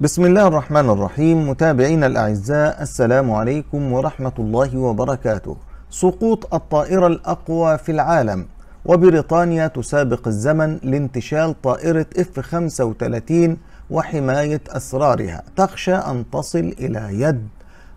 بسم الله الرحمن الرحيم متابعينا الأعزاء السلام عليكم ورحمة الله وبركاته سقوط الطائرة الأقوى في العالم وبريطانيا تسابق الزمن لانتشال طائرة اف 35 وحماية أسرارها تخشى أن تصل إلى يد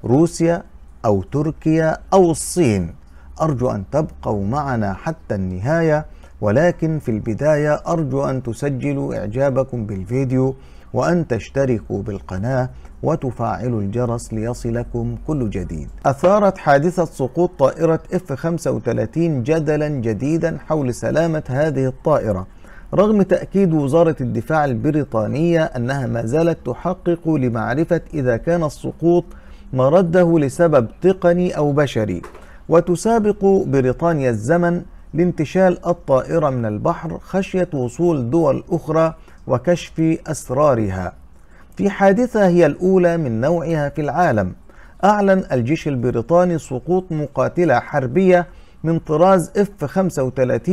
روسيا أو تركيا أو الصين أرجو أن تبقوا معنا حتى النهاية ولكن في البداية أرجو أن تسجلوا إعجابكم بالفيديو وأن تشتركوا بالقناة وتفعلوا الجرس ليصلكم كل جديد. أثارت حادثة سقوط طائرة اف 35 جدلا جديدا حول سلامة هذه الطائرة. رغم تأكيد وزارة الدفاع البريطانية أنها ما زالت تحقق لمعرفة إذا كان السقوط مرده لسبب تقني أو بشري وتسابق بريطانيا الزمن لانتشال الطائرة من البحر خشية وصول دول أخرى وكشف أسرارها في حادثة هي الأولى من نوعها في العالم أعلن الجيش البريطاني سقوط مقاتلة حربية من طراز F-35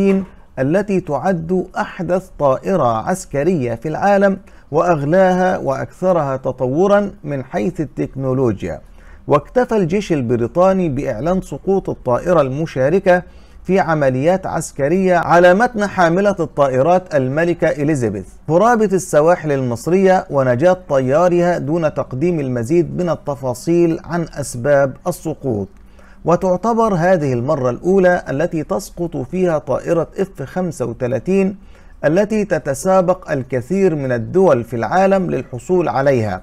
التي تعد أحدث طائرة عسكرية في العالم وأغلاها وأكثرها تطورا من حيث التكنولوجيا واكتفى الجيش البريطاني بإعلان سقوط الطائرة المشاركة في عمليات عسكرية على متن حاملة الطائرات الملكة إليزابيث قرابة السواحل المصرية ونجاة طيارها دون تقديم المزيد من التفاصيل عن أسباب السقوط وتعتبر هذه المرة الأولى التي تسقط فيها طائرة F-35 التي تتسابق الكثير من الدول في العالم للحصول عليها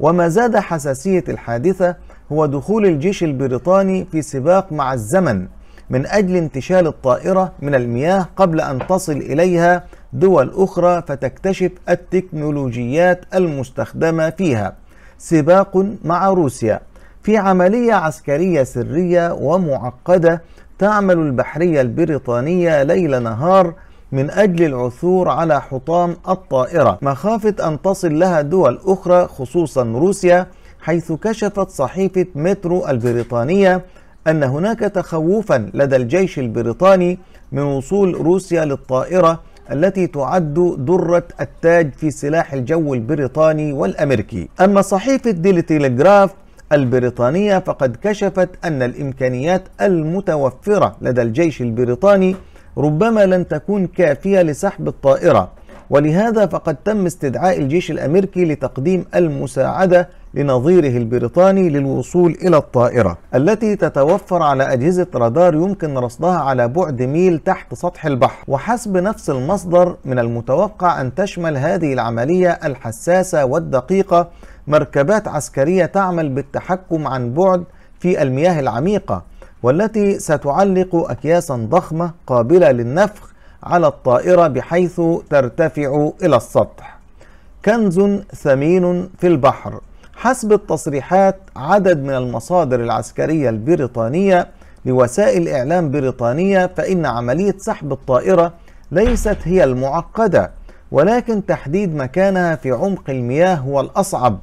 وما زاد حساسية الحادثة هو دخول الجيش البريطاني في سباق مع الزمن من أجل انتشال الطائرة من المياه قبل أن تصل إليها دول أخرى فتكتشف التكنولوجيات المستخدمة فيها سباق مع روسيا في عملية عسكرية سرية ومعقدة تعمل البحرية البريطانية ليل نهار من أجل العثور على حطام الطائرة مخافة أن تصل لها دول أخرى خصوصا روسيا حيث كشفت صحيفة مترو البريطانية أن هناك تخوفا لدى الجيش البريطاني من وصول روسيا للطائرة التي تعد درة التاج في سلاح الجو البريطاني والأمريكي أما صحيفة ديلي تيليغراف البريطانية فقد كشفت أن الإمكانيات المتوفرة لدى الجيش البريطاني ربما لن تكون كافية لسحب الطائرة ولهذا فقد تم استدعاء الجيش الأمريكي لتقديم المساعدة لنظيره البريطاني للوصول إلى الطائرة التي تتوفر على أجهزة رادار يمكن رصدها على بعد ميل تحت سطح البحر وحسب نفس المصدر من المتوقع أن تشمل هذه العملية الحساسة والدقيقة مركبات عسكرية تعمل بالتحكم عن بعد في المياه العميقة والتي ستعلق أكياسا ضخمة قابلة للنفخ على الطائرة بحيث ترتفع إلى السطح كنز ثمين في البحر حسب التصريحات عدد من المصادر العسكرية البريطانية لوسائل إعلام بريطانية فإن عملية سحب الطائرة ليست هي المعقدة ولكن تحديد مكانها في عمق المياه هو الأصعب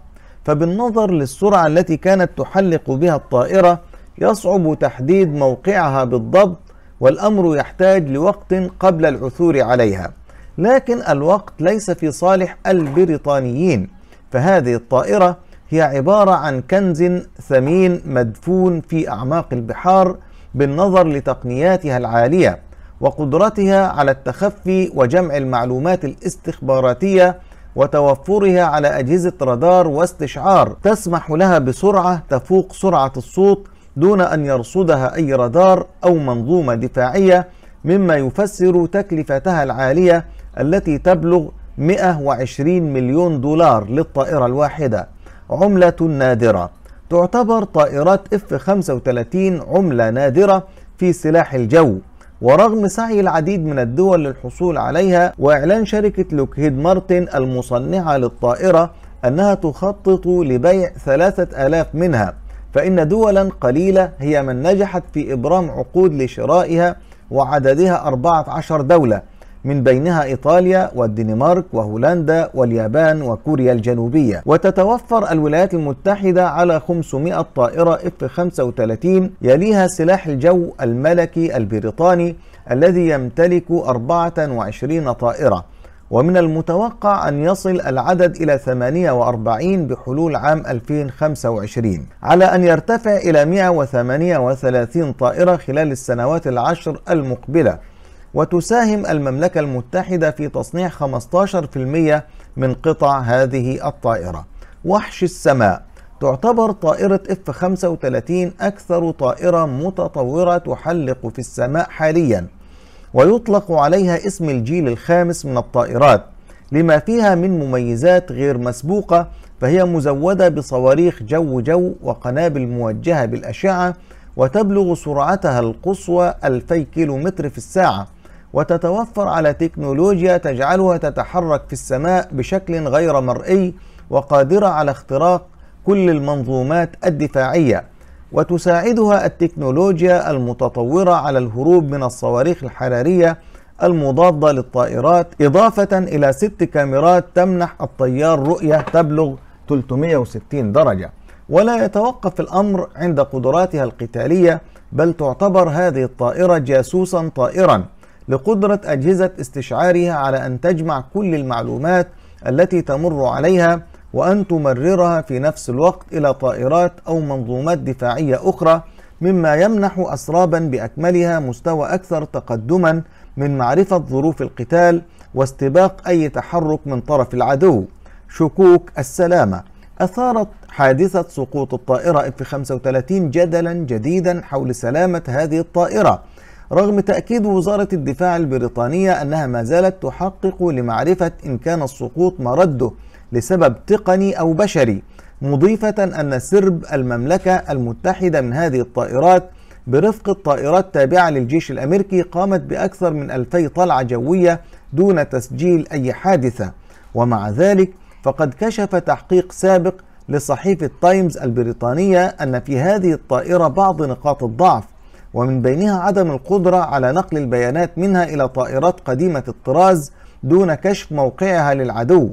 فبالنظر للسرعة التي كانت تحلق بها الطائرة يصعب تحديد موقعها بالضبط والأمر يحتاج لوقت قبل العثور عليها لكن الوقت ليس في صالح البريطانيين فهذه الطائرة هي عبارة عن كنز ثمين مدفون في أعماق البحار بالنظر لتقنياتها العالية وقدرتها على التخفي وجمع المعلومات الاستخباراتية وتوفرها على أجهزة رادار واستشعار تسمح لها بسرعة تفوق سرعة الصوت دون أن يرصدها أي رادار أو منظومة دفاعية مما يفسر تكلفتها العالية التي تبلغ 120 مليون دولار للطائرة الواحدة عملة نادرة تعتبر طائرات اف 35 عملة نادرة في سلاح الجو ورغم سعي العديد من الدول للحصول عليها واعلان شركة لوكهيد مارتن المصنعة للطائرة انها تخطط لبيع 3000 منها فان دولا قليلة هي من نجحت في ابرام عقود لشرائها وعددها 14 دولة من بينها إيطاليا والدنمارك وهولندا واليابان وكوريا الجنوبية وتتوفر الولايات المتحدة على 500 طائرة F-35 يليها سلاح الجو الملكي البريطاني الذي يمتلك 24 طائرة ومن المتوقع أن يصل العدد إلى 48 بحلول عام 2025 على أن يرتفع إلى 138 طائرة خلال السنوات العشر المقبلة وتساهم المملكة المتحدة في تصنيع 15% من قطع هذه الطائرة وحش السماء تعتبر طائرة اف 35 أكثر طائرة متطورة تحلق في السماء حاليا ويطلق عليها اسم الجيل الخامس من الطائرات لما فيها من مميزات غير مسبوقة فهي مزودة بصواريخ جو جو وقنابل موجهة بالأشعة وتبلغ سرعتها القصوى 2000 كيلومتر في الساعة وتتوفر على تكنولوجيا تجعلها تتحرك في السماء بشكل غير مرئي وقادرة على اختراق كل المنظومات الدفاعية وتساعدها التكنولوجيا المتطورة على الهروب من الصواريخ الحرارية المضادة للطائرات إضافة إلى ست كاميرات تمنح الطيار رؤية تبلغ 360 درجة ولا يتوقف الأمر عند قدراتها القتالية بل تعتبر هذه الطائرة جاسوسا طائرا لقدرة أجهزة استشعارها على أن تجمع كل المعلومات التي تمر عليها وأن تمررها في نفس الوقت إلى طائرات أو منظومات دفاعية أخرى مما يمنح أسرابا بأكملها مستوى أكثر تقدما من معرفة ظروف القتال واستباق أي تحرك من طرف العدو شكوك السلامة أثارت حادثة سقوط الطائرة F-35 جدلا جديدا حول سلامة هذه الطائرة رغم تأكيد وزارة الدفاع البريطانية أنها ما زالت تحقق لمعرفة إن كان السقوط مرده لسبب تقني أو بشري مضيفة أن سرب المملكة المتحدة من هذه الطائرات برفقة طائرات تابعة للجيش الأمريكي قامت بأكثر من ألفي طلعة جوية دون تسجيل أي حادثة ومع ذلك فقد كشف تحقيق سابق لصحيفة تايمز البريطانية أن في هذه الطائرة بعض نقاط الضعف ومن بينها عدم القدرة على نقل البيانات منها إلى طائرات قديمة الطراز دون كشف موقعها للعدو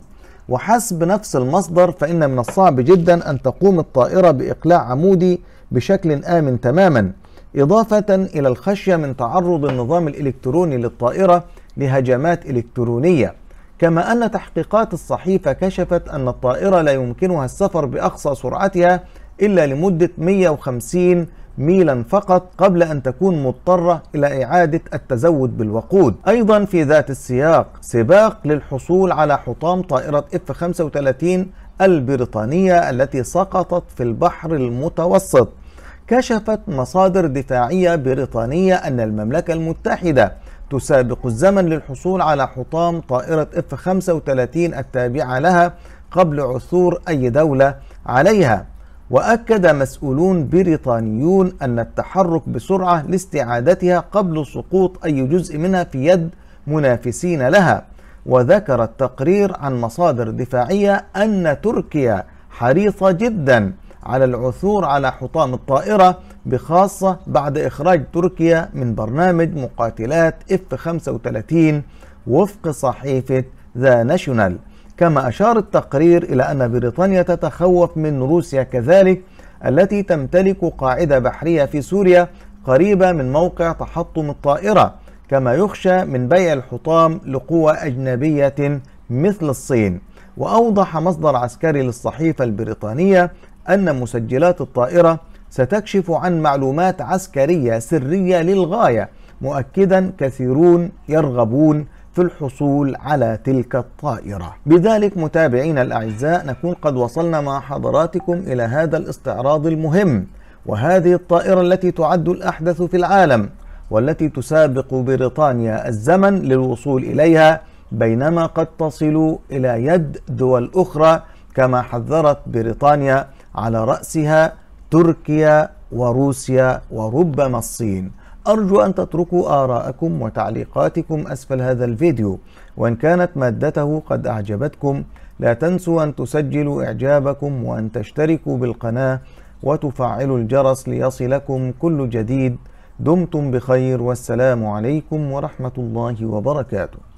وحسب نفس المصدر فإن من الصعب جدا أن تقوم الطائرة بإقلاع عمودي بشكل آمن تماما إضافة إلى الخشية من تعرض النظام الإلكتروني للطائرة لهجمات إلكترونية كما أن تحقيقات الصحيفة كشفت أن الطائرة لا يمكنها السفر بأقصى سرعتها إلا لمدة 150 ميلا فقط قبل أن تكون مضطرة إلى إعادة التزود بالوقود أيضا في ذات السياق سباق للحصول على حطام طائرة F-35 البريطانية التي سقطت في البحر المتوسط كشفت مصادر دفاعية بريطانية أن المملكة المتحدة تسابق الزمن للحصول على حطام طائرة F-35 التابعة لها قبل عثور أي دولة عليها واكد مسؤولون بريطانيون ان التحرك بسرعه لاستعادتها قبل سقوط اي جزء منها في يد منافسين لها وذكر التقرير عن مصادر دفاعيه ان تركيا حريصه جدا على العثور على حطام الطائره بخاصه بعد اخراج تركيا من برنامج مقاتلات اف 35 وفق صحيفه ذا ناشونال كما أشار التقرير إلى أن بريطانيا تتخوف من روسيا كذلك التي تمتلك قاعدة بحرية في سوريا قريبة من موقع تحطم الطائرة كما يخشى من بيع الحطام لقوى أجنبية مثل الصين وأوضح مصدر عسكري للصحيفة البريطانية أن مسجلات الطائرة ستكشف عن معلومات عسكرية سرية للغاية مؤكدا كثيرون يرغبون في الحصول على تلك الطائرة بذلك متابعينا الأعزاء نكون قد وصلنا مع حضراتكم إلى هذا الاستعراض المهم وهذه الطائرة التي تعد الأحدث في العالم والتي تسابق بريطانيا الزمن للوصول إليها بينما قد تصل إلى يد دول أخرى كما حذرت بريطانيا على رأسها تركيا وروسيا وربما الصين أرجو أن تتركوا آراءكم وتعليقاتكم أسفل هذا الفيديو وإن كانت مادته قد أعجبتكم لا تنسوا أن تسجلوا إعجابكم وأن تشتركوا بالقناة وتفعلوا الجرس ليصلكم كل جديد دمتم بخير والسلام عليكم ورحمة الله وبركاته